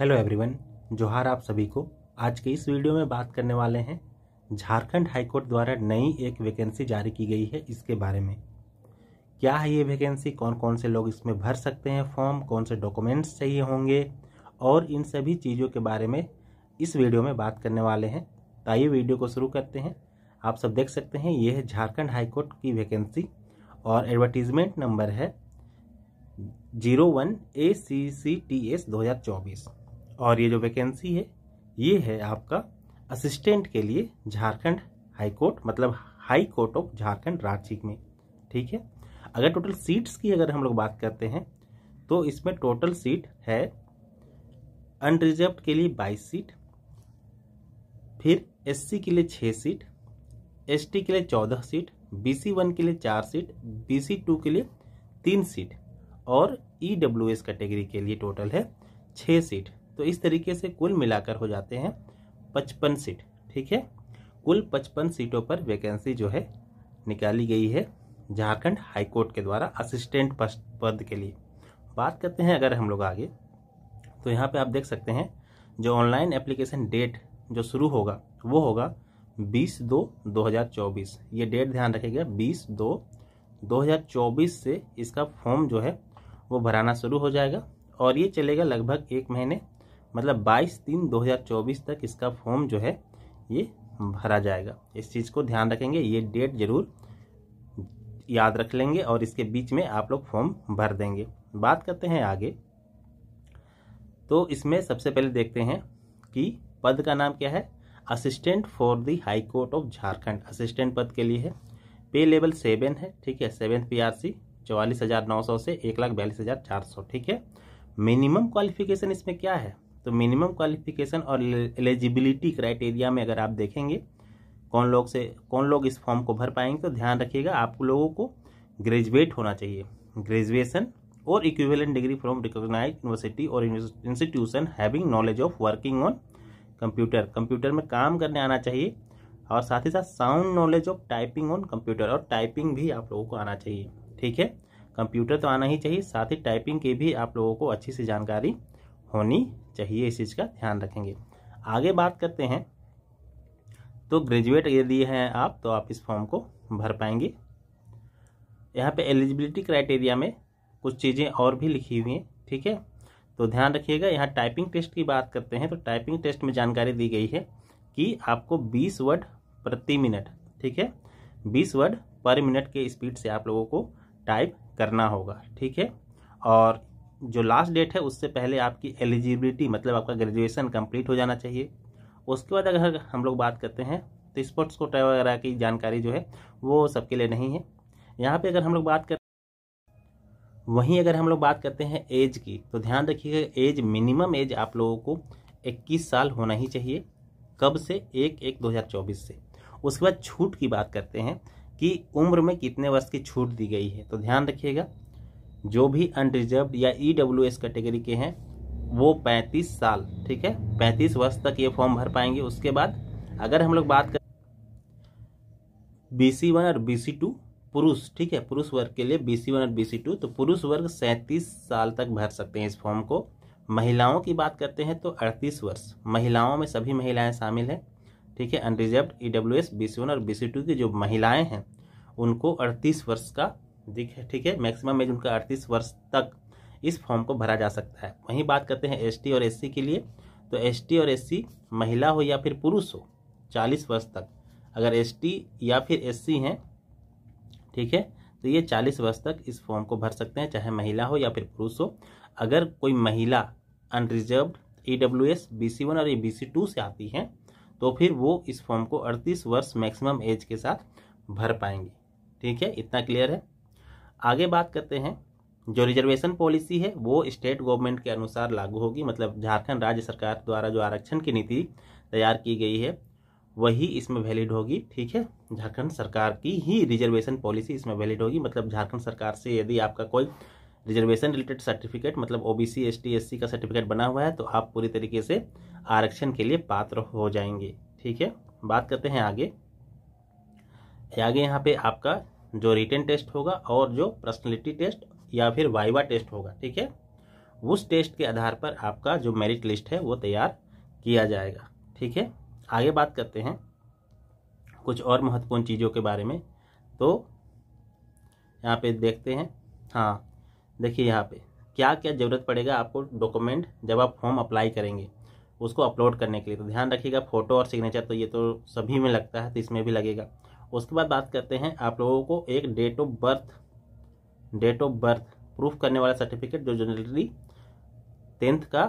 hello everyone जोहार आप सभी को आज के इस वीडियो में बात करने वाले हैं झारखंड हाईकोर्ट द्वारा नई एक वैकेंसी जारी की गई है इसके बारे में क्या है ये वैकेंसी कौन कौन से लोग इसमें भर सकते हैं फॉर्म कौन से डॉक्यूमेंट्स चाहिए होंगे और इन सभी चीज़ों के बारे में इस वीडियो में बात करने वाले हैं तो आइए वीडियो को शुरू करते हैं आप सब देख सकते हैं ये है झारखंड हाईकोर्ट की वैकेंसी और एडवर्टीजमेंट नंबर है zero one A C C T S दो हज़ार चौबीस और ये जो वैकेंसी है ये है आपका असिस्टेंट के लिए झारखंड हाई कोर्ट मतलब high court of Jharkhand Ranchi में ठीक है अगर टोटल सीट्स की अगर हम लोग बात करते हैं तो इसमें टोटल सीट है अनरिजर्व के लिए 22 सीट फिर एससी के लिए 6 सीट एसटी के लिए 14 सीट बीसी वन के लिए 4 सीट बीसी टू के लिए 3 सीट और ई डब्ल्यू एस कैटेगरी के लिए टोटल है 6 सीट तो इस तरीके से कुल मिलाकर हो जाते हैं पचपन सीट ठीक है कुल पचपन सीटों पर वैकेंसी जो है निकाली गई है झारखंड हाईकोर्ट के द्वारा असिस्टेंट पद के लिए बात करते हैं अगर हम लोग आगे तो यहाँ पे आप देख सकते हैं जो ऑनलाइन एप्लीकेशन डेट जो शुरू होगा वो होगा 20 दो 2024 ये डेट ध्यान रखेगा 20 दो 2024 से इसका फॉर्म जो है वो भराना शुरू हो जाएगा और ये चलेगा लगभग एक महीने मतलब 22 तीन 2024 तक इसका फॉर्म जो है ये भरा जाएगा इस चीज़ को ध्यान रखेंगे ये डेट ज़रूर याद रख लेंगे और इसके बीच में आप लोग फॉर्म भर देंगे बात करते हैं आगे तो इसमें सबसे पहले देखते हैं कि पद का नाम क्या है assistant for the high court of Jharkhand assistant पद के लिए है पे लेवल सेवन है ठीक है सेवन पी आर सी चौवालीस हज़ार नौ सौ से एक लाख बयालीस हज़ार चार सौ ठीक है मिनिमम क्वालिफिकेशन इसमें क्या है तो मिनिमम क्वालिफिकेशन और एलिजिबिलिटी क्राइटेरिया में अगर आप देखेंगे कौन लोग से कौन लोग इस फॉर्म को भर पाएंगे तो ध्यान रखिएगा आप लोगों को ग्रेजुएट होना चाहिए ग्रेजुएशन और equivalent degree from recognize university और institution having knowledge of working on computer computer में काम करने आना चाहिए और साथ ही साथ sound knowledge of typing on computer और टाइपिंग भी आप लोगों को आना चाहिए ठीक है कंप्यूटर तो आना ही चाहिए साथ ही टाइपिंग की भी आप लोगों को अच्छी सी जानकारी होनी चाहिए इस चीज़ का ध्यान रखेंगे आगे बात करते हैं तो ग्रेजुएट यदि हैं आप तो आप इस फॉर्म को भर पाएंगे यहाँ पे एलिजिबिलिटी क्राइटेरिया में कुछ चीज़ें और भी लिखी हुई हैं ठीक है तो ध्यान रखिएगा यहाँ टाइपिंग टेस्ट की बात करते हैं तो टाइपिंग टेस्ट में जानकारी दी गई है कि आपको 20 वर्ड प्रति मिनट ठीक है 20 वर्ड पर मिनट के स्पीड से आप लोगों को टाइप करना होगा ठीक है और जो लास्ट डेट है उससे पहले आपकी एलिजिबिलिटी मतलब आपका ग्रेजुएशन कंप्लीट हो जाना चाहिए उसके बाद अगर हम लोग बात करते हैं तो स्पोर्ट्स कोटा वगैरह की जानकारी जो है वो सबके लिए नहीं है यहाँ पे अगर हम लोग बात कर वहीं अगर हम लोग बात करते हैं एज की तो ध्यान रखिएगा एज मिनिमम एज आप लोगों को इक्कीस साल होना ही चाहिए कब से एक एक दो से उसके बाद छूट की बात करते हैं कि उम्र में कितने वर्ष की छूट दी गई है तो ध्यान रखिएगा जो भी अनरिजर्व या ई डब्ल्यू एस कैटेगरी के हैं वो 35 साल ठीक है 35 वर्ष तक ये फॉर्म भर पाएंगे उसके बाद अगर हम लोग बात करें बी सी वन और बी सी टू पुरुष ठीक है पुरुष वर्ग के लिए बी सी वन और बी सी टू तो पुरुष वर्ग सैंतीस साल तक भर सकते हैं इस फॉर्म को महिलाओं की बात करते हैं तो अड़तीस वर्ष महिलाओं में सभी महिलाएं शामिल हैं ठीक है unreserved E W S B C one और बी सी टू की जो महिलाएँ हैं उनको अड़तीस वर्ष का दिख है ठीक है मैक्सिमम एज उनका अड़तीस वर्ष तक इस फॉर्म को भरा जा सकता है वहीं बात करते हैं एसटी और एससी के लिए तो एसटी और एससी महिला हो या फिर पुरुष हो चालीस वर्ष तक अगर एसटी या फिर एससी हैं ठीक है तो ये चालीस वर्ष तक इस फॉर्म को भर सकते हैं चाहे महिला हो या फिर पुरुष हो अगर कोई महिला unreserved E W S B C one और बी सी टू से आती हैं तो फिर वो इस फॉर्म को अड़तीस वर्ष मैक्सिमम एज के साथ भर पाएंगे ठीक है इतना क्लियर है आगे बात करते हैं जो रिजर्वेशन पॉलिसी है वो स्टेट गवर्नमेंट के अनुसार लागू होगी मतलब झारखंड राज्य सरकार द्वारा जो आरक्षण की नीति तैयार की गई है वही इसमें वैलिड होगी ठीक है झारखंड सरकार की ही रिजर्वेशन पॉलिसी इसमें वैलिड होगी मतलब झारखंड सरकार से यदि आपका कोई रिजर्वेशन रिलेटेड सर्टिफिकेट मतलब O B C S T S C का सर्टिफिकेट बना हुआ है तो आप पूरी तरीके से आरक्षण के लिए पात्र हो जाएंगे ठीक है बात करते हैं आगे आगे यहाँ पे आपका जो रिटर्न टेस्ट होगा और जो पर्सनैलिटी टेस्ट या फिर वाइवा टेस्ट होगा ठीक है उस टेस्ट के आधार पर आपका जो मेरिट लिस्ट है वो तैयार किया जाएगा ठीक है आगे बात करते हैं कुछ और महत्वपूर्ण चीज़ों के बारे में तो यहाँ पे देखते हैं हाँ देखिए यहाँ पे क्या क्या ज़रूरत पड़ेगा आपको डॉक्यूमेंट जब आप फॉर्म अप्लाई करेंगे उसको अपलोड करने के लिए तो ध्यान रखिएगा फ़ोटो और सिग्नेचर तो ये तो सभी में लगता है तो इसमें भी लगेगा उसके बाद बात करते हैं आप लोगों को एक date of birth date of birth proof करने वाला सर्टिफिकेट जो जनरली टेंथ का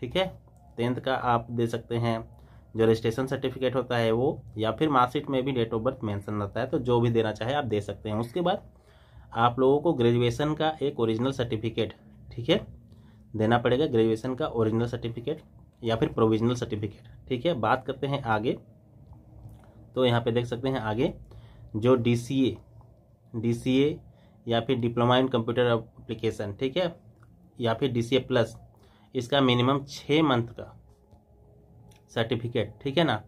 ठीक है टेंथ का आप दे सकते हैं जो रजिस्ट्रेशन सर्टिफिकेट होता है वो या फिर मार्कशीट में भी डेट ऑफ बर्थ मेंशन रहता है तो जो भी देना चाहे आप दे सकते हैं उसके बाद आप लोगों को ग्रेजुएशन का एक ओरिजिनल सर्टिफिकेट ठीक है देना पड़ेगा ग्रेजुएशन का ओरिजिनल सर्टिफिकेट या फिर प्रोविजनल सर्टिफिकेट ठीक है बात करते हैं आगे तो यहाँ पे देख सकते हैं आगे जो D C A D C ए या फिर डिप्लोमा इन कंप्यूटर अप्लीकेशन ठीक है या फिर डी सी ए प्लस इसका मिनिमम छः मंथ का सर्टिफिकेट ठीक है ना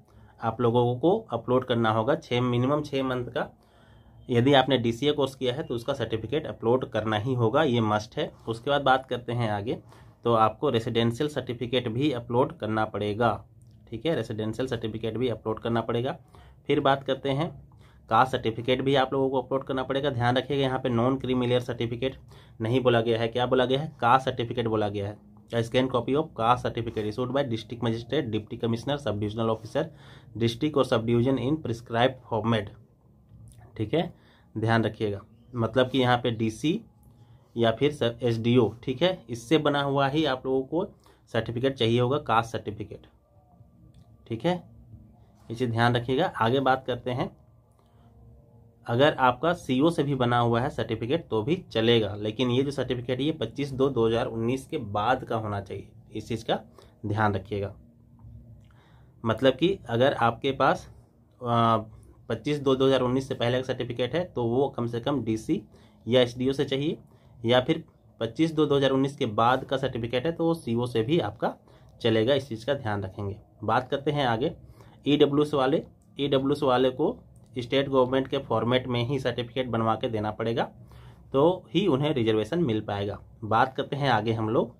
आप लोगों को अपलोड करना होगा छः मिनिमम छः मंथ का यदि आपने डी सी ए कोर्स किया है तो उसका सर्टिफिकेट अपलोड करना ही होगा ये मस्ट है उसके बाद बात करते हैं आगे तो आपको रेसिडेंशियल सर्टिफिकेट भी अपलोड करना पड़ेगा ठीक है रेसिडेंशियल सर्टिफिकेट भी अपलोड करना पड़ेगा फिर बात करते हैं कास्ट सर्टिफिकेट भी आप लोगों को अपलोड करना पड़ेगा ध्यान रखिएगा यहाँ पे नॉन क्रीमिलियर सर्टिफिकेट नहीं बोला गया है क्या बोला गया है कास्ट सर्टिफिकेट बोला गया है scan copy of caste certificate issued by district magistrate deputy commissioner sub divisional officer district और sub division in prescribe format ठीक है ध्यान रखिएगा मतलब कि यहाँ पे डी या फिर एस ठीक है इससे बना हुआ ही आप लोगों को सर्टिफिकेट चाहिए होगा कास्ट सर्टिफिकेट ठीक है इसे ध्यान रखिएगा आगे बात करते हैं अगर आपका सी से भी बना हुआ है सर्टिफिकेट तो भी चलेगा लेकिन ये जो सर्टिफिकेट है ये 25 दो 2019 के बाद का होना चाहिए इस चीज़ का ध्यान रखिएगा मतलब कि अगर आपके पास पच्चीस दो 2019 से पहले का सर्टिफिकेट है तो वो कम से कम डीसी या एसडीओ से चाहिए या फिर 25 दो 2019 के बाद का सर्टिफिकेट है तो वो सी से भी आपका चलेगा इस चीज़ का ध्यान रखेंगे बात करते हैं आगे ई e वाले ई e वाले को स्टेट गवर्नमेंट के फॉर्मेट में ही सर्टिफिकेट बनवा के देना पड़ेगा तो ही उन्हें रिजर्वेशन मिल पाएगा बात करते हैं आगे हम लोग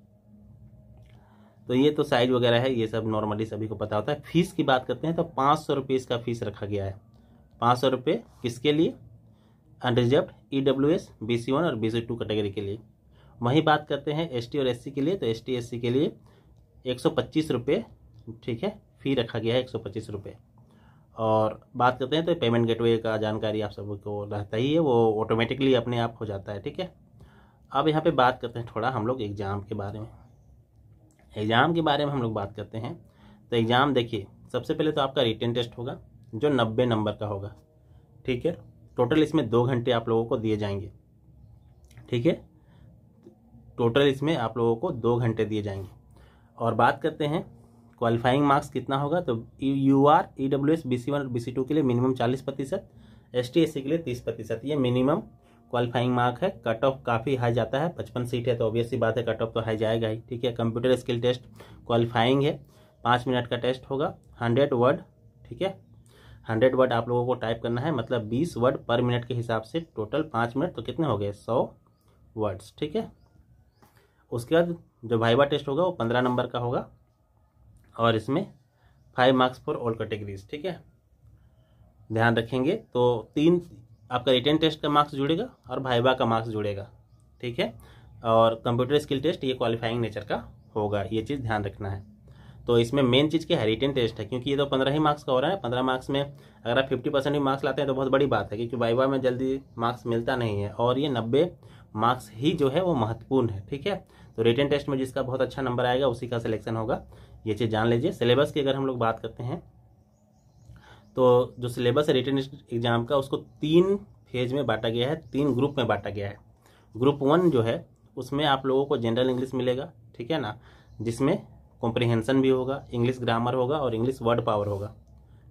तो ये तो साइज वगैरह है ये सब नॉर्मली सभी को पता होता है फीस की बात करते हैं तो पाँच सौ रुपये इसका फीस रखा गया है पाँच सौ रुपये किसके लिए unreserve E W S B C one और बी सी टू कैटेगरी के लिए वहीं बात करते हैं एस टी और एस सी के लिए तो एस टी एस सी के लिए एक सौ पच्चीस रुपये ठीक है फ़ी रखा गया है एक सौ पच्चीस रुपये और बात करते हैं तो पेमेंट गेटवे का जानकारी आप सबको रहता ही है वो ऑटोमेटिकली अपने आप हो जाता है ठीक है अब यहाँ पे बात करते हैं थोड़ा हम लोग एग्ज़ाम के बारे में एग्ज़ाम के बारे में हम लोग बात करते हैं तो एग्ज़ाम देखिए सबसे पहले तो आपका रिटर्न टेस्ट होगा जो नब्बे नंबर का होगा ठीक है टोटल इसमें दो घंटे आप लोगों को दिए जाएंगे ठीक है टोटल इसमें आप लोगों को दो घंटे दिए जाएंगे और बात करते हैं क्वालिफाइंग मार्क्स कितना होगा तो U R E W S B C one और बी सी टू के लिए मिनिमम चालीस प्रतिशत एस टी एस सी के लिए तीस प्रतिशत ये मिनिमम क्वालिफाइंग मार्क है कट ऑफ काफ़ी हाई जाता है पचपन सीट है तो ऑब्वियसली बात है कट ऑफ तो हाई जाएगा ही ठीक है कंप्यूटर स्किल टेस्ट क्वालिफाइंग है पाँच मिनट का टेस्ट होगा हंड्रेड वर्ड ठीक है हंड्रेड वर्ड आप लोगों को टाइप करना है मतलब बीस वर्ड पर मिनट के हिसाब से टोटल पाँच मिनट तो कितने हो गए सौ वर्ड्स ठीक है उसके बाद जो भाईवा टेस्ट होगा वो पंद्रह नंबर का होगा और इसमें five marks for all categories ठीक है ध्यान रखेंगे तो तीन आपका रिटर्न टेस्ट का मार्क्स जुड़ेगा और भाईवा का मार्क्स जुड़ेगा ठीक है और कंप्यूटर स्किल टेस्ट ये क्वालिफाइंग नेचर का होगा ये चीज़ ध्यान रखना है तो इसमें मेन चीज़ क्या है रिटर्न टेस्ट है क्योंकि ये तो पंद्रह ही मार्क्स का हो रहा है पंद्रह मार्क्स में अगर आप फिफ्टी परसेंट भी मार्क्स लाते हैं तो बहुत बड़ी बात है क्योंकि वाइवा में जल्दी मार्क्स मिलता नहीं है और ये नब्बे मार्क्स ही जो है वो महत्वपूर्ण है ठीक है तो रिटर्न टेस्ट में जिसका बहुत अच्छा नंबर आएगा उसी का सिलेक्शन होगा ये चीज़ जान लीजिए सिलेबस की अगर हम लोग बात करते हैं तो जो सिलेबस है रिटर्न एग्जाम का उसको तीन फेज में बांटा गया है तीन ग्रुप में बांटा गया है ग्रुप वन जो है उसमें आप लोगों को जनरल इंग्लिश मिलेगा ठीक है ना जिसमें कॉम्प्रिहेंसन भी होगा इंग्लिश ग्रामर होगा और इंग्लिश वर्ड पावर होगा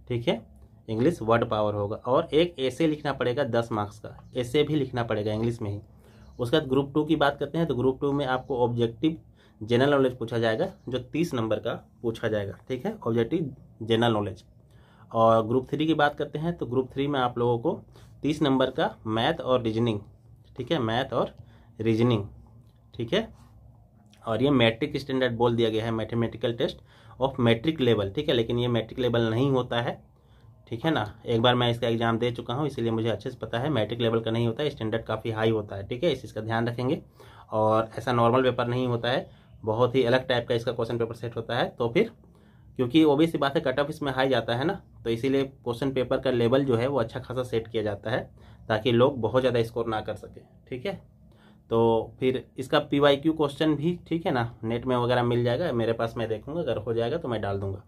ठीक है इंग्लिश वर्ड पावर होगा और एक ऐसे लिखना पड़ेगा दस मार्क्स का ऐसे भी लिखना पड़ेगा इंग्लिश में ही उसके बाद ग्रुप टू की बात करते हैं तो ग्रुप टू में आपको ऑब्जेक्टिव जनरल नॉलेज पूछा जाएगा जो तीस नंबर का पूछा जाएगा ठीक है ऑब्जेक्टिव जनरल नॉलेज और ग्रुप थ्री की बात करते हैं तो ग्रुप थ्री में आप लोगों को तीस नंबर का मैथ और रीजनिंग ठीक है मैथ और रीजनिंग ठीक है और ये मैट्रिक स्टैंडर्ड बोल दिया गया है mathematical test of matric level ठीक है लेकिन ये मैट्रिक लेवल नहीं होता है ठीक है ना एक बार मैं इसका एग्जाम दे चुका हूँ इसीलिए मुझे अच्छे से पता है मैट्रिक लेवल का नहीं होता है स्टैंडर्ड काफ़ी हाई होता है ठीक है इस चीज़ का ध्यान रखेंगे और ऐसा नॉर्मल पेपर नहीं होता है बहुत ही अलग टाइप का इसका क्वेश्चन पेपर सेट होता है तो फिर क्योंकि वो भी सी बात है कट ऑफ इसमें हाई जाता है ना तो इसीलिए क्वेश्चन पेपर का लेवल जो है वो अच्छा खासा सेट किया जाता है ताकि लोग बहुत ज़्यादा स्कोर ना कर सके ठीक है तो फिर इसका पी क्यू क्वेश्चन भी ठीक है ना नेट में वगैरह मिल जाएगा मेरे पास मैं देखूँगा अगर हो जाएगा तो मैं डाल दूंगा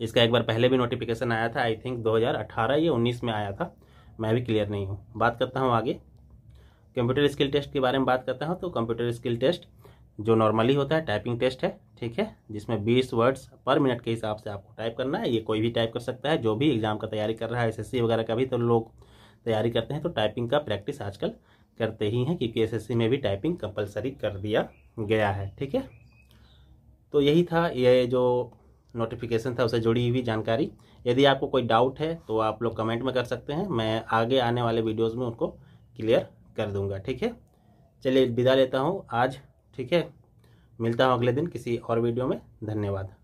इसका एक बार पहले भी नोटिफिकेशन आया था आई थिंक 2018 या 19 में आया था मैं भी क्लियर नहीं हूँ बात करता हूँ आगे कंप्यूटर स्किल टेस्ट के बारे में बात करता हूँ तो कंप्यूटर स्किल टेस्ट जो नॉर्मली होता है टाइपिंग टेस्ट है ठीक है जिसमें बीस वर्ड्स पर मिनट के हिसाब से आपको टाइप करना है ये कोई भी टाइप कर सकता है जो भी एग्ज़ाम का तैयारी कर रहा है एस वगैरह का भी तो लोग तैयारी करते हैं तो टाइपिंग का प्रैक्टिस आजकल करते ही हैं क्योंकि एस में भी टाइपिंग कंपलसरी कर दिया गया है ठीक है तो यही था ये जो नोटिफिकेशन था उसे जुड़ी हुई जानकारी यदि आपको कोई डाउट है तो आप लोग कमेंट में कर सकते हैं मैं आगे आने वाले वीडियोस में उनको क्लियर कर दूंगा ठीक है चलिए विदा लेता हूँ आज ठीक है मिलता हूँ अगले दिन किसी और वीडियो में धन्यवाद